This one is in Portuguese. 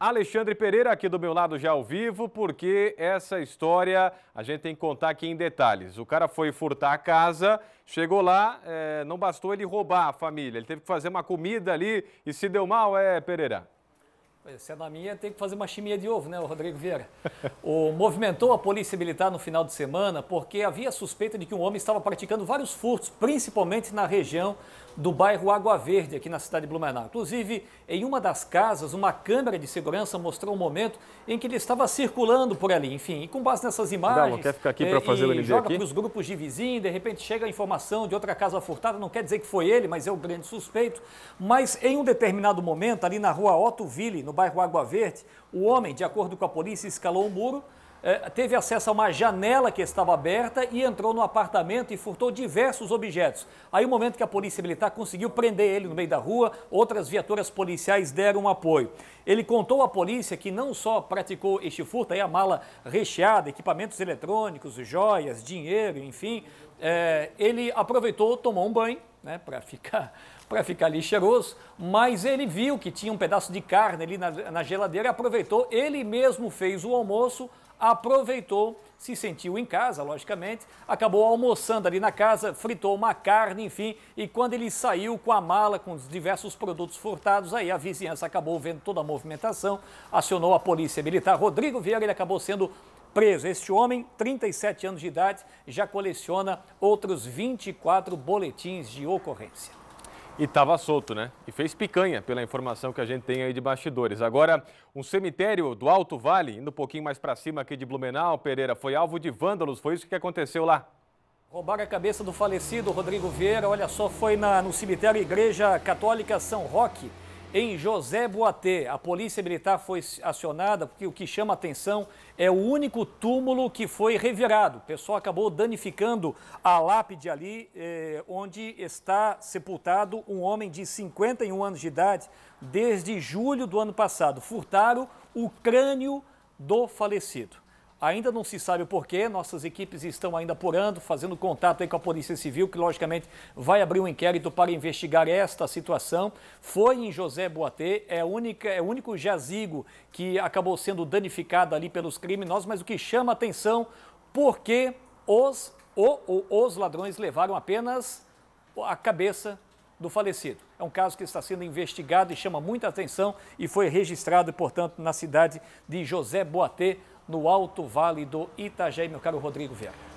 Alexandre Pereira aqui do meu lado já ao vivo, porque essa história a gente tem que contar aqui em detalhes. O cara foi furtar a casa, chegou lá, é, não bastou ele roubar a família, ele teve que fazer uma comida ali e se deu mal, é, Pereira? É, se é na minha, tem que fazer uma chimia de ovo, né, o Rodrigo Vieira? o movimentou a polícia militar no final de semana porque havia suspeita de que um homem estava praticando vários furtos, principalmente na região do bairro Água Verde, aqui na cidade de Blumenau. Inclusive, em uma das casas, uma câmera de segurança mostrou o um momento em que ele estava circulando por ali. Enfim, e com base nessas imagens. Não, quer ficar aqui para eh, fazer o NB joga para os grupos de vizinho, de repente chega a informação de outra casa furtada. Não quer dizer que foi ele, mas é o grande suspeito. Mas em um determinado momento, ali na rua Otto Ville, no bairro Água Verde, o homem, de acordo com a polícia, escalou o um muro, eh, teve acesso a uma janela que estava aberta e entrou no apartamento e furtou diversos objetos. Aí, o momento que a polícia militar conseguiu prender ele no meio da rua, outras viaturas policiais deram apoio. Ele contou à polícia que não só praticou este furto, aí a mala recheada, equipamentos eletrônicos, joias, dinheiro, enfim, eh, ele aproveitou, tomou um banho, né, para ficar, pra ficar ali cheiroso, mas ele viu que tinha um pedaço de carne ali na, na geladeira, aproveitou, ele mesmo fez o almoço, aproveitou, se sentiu em casa, logicamente, acabou almoçando ali na casa, fritou uma carne, enfim, e quando ele saiu com a mala, com os diversos produtos furtados, aí a vizinhança acabou vendo toda a movimentação, acionou a polícia militar. Rodrigo Vieira, ele acabou sendo preso. Este homem, 37 anos de idade, já coleciona outros 24 boletins de ocorrência. E estava solto, né? E fez picanha, pela informação que a gente tem aí de bastidores. Agora, um cemitério do Alto Vale, indo um pouquinho mais para cima aqui de Blumenau, Pereira, foi alvo de vândalos. Foi isso que aconteceu lá? Roubaram a cabeça do falecido Rodrigo Vieira. Olha só, foi na, no cemitério Igreja Católica São Roque. Em José Boatê, a polícia militar foi acionada porque o que chama atenção é o único túmulo que foi revirado. O pessoal acabou danificando a lápide ali, eh, onde está sepultado um homem de 51 anos de idade desde julho do ano passado. Furtaram o crânio do falecido. Ainda não se sabe o porquê, nossas equipes estão ainda apurando, fazendo contato com a Polícia Civil, que logicamente vai abrir um inquérito para investigar esta situação. Foi em José Boatê, é, única, é o único jazigo que acabou sendo danificado ali pelos criminosos, mas o que chama atenção, porque os, o, o, os ladrões levaram apenas a cabeça do falecido. É um caso que está sendo investigado e chama muita atenção e foi registrado, portanto, na cidade de José Boatê, no Alto Vale do Itajaí, meu caro Rodrigo Vieira.